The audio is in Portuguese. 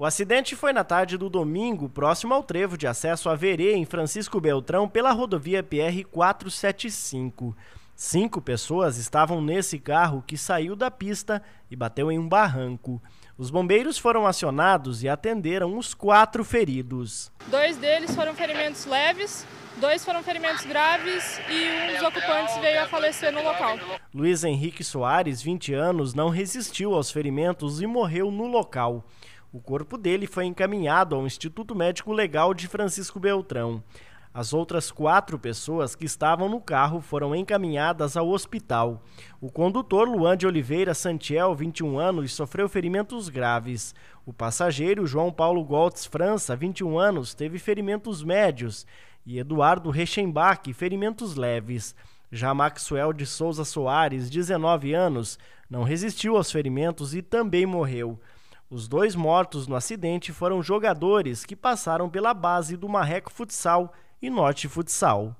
O acidente foi na tarde do domingo, próximo ao trevo de acesso a Verê, em Francisco Beltrão, pela rodovia PR 475. Cinco pessoas estavam nesse carro que saiu da pista e bateu em um barranco. Os bombeiros foram acionados e atenderam os quatro feridos. Dois deles foram ferimentos leves, dois foram ferimentos graves e um dos ocupantes veio a falecer no local. Luiz Henrique Soares, 20 anos, não resistiu aos ferimentos e morreu no local. O corpo dele foi encaminhado ao Instituto Médico Legal de Francisco Beltrão. As outras quatro pessoas que estavam no carro foram encaminhadas ao hospital. O condutor Luan de Oliveira Santiel, 21 anos, sofreu ferimentos graves. O passageiro João Paulo Goltz França, 21 anos, teve ferimentos médios. E Eduardo Rechenbach, ferimentos leves. Já Maxwell de Souza Soares, 19 anos, não resistiu aos ferimentos e também morreu. Os dois mortos no acidente foram jogadores que passaram pela base do Marreco Futsal e Norte Futsal.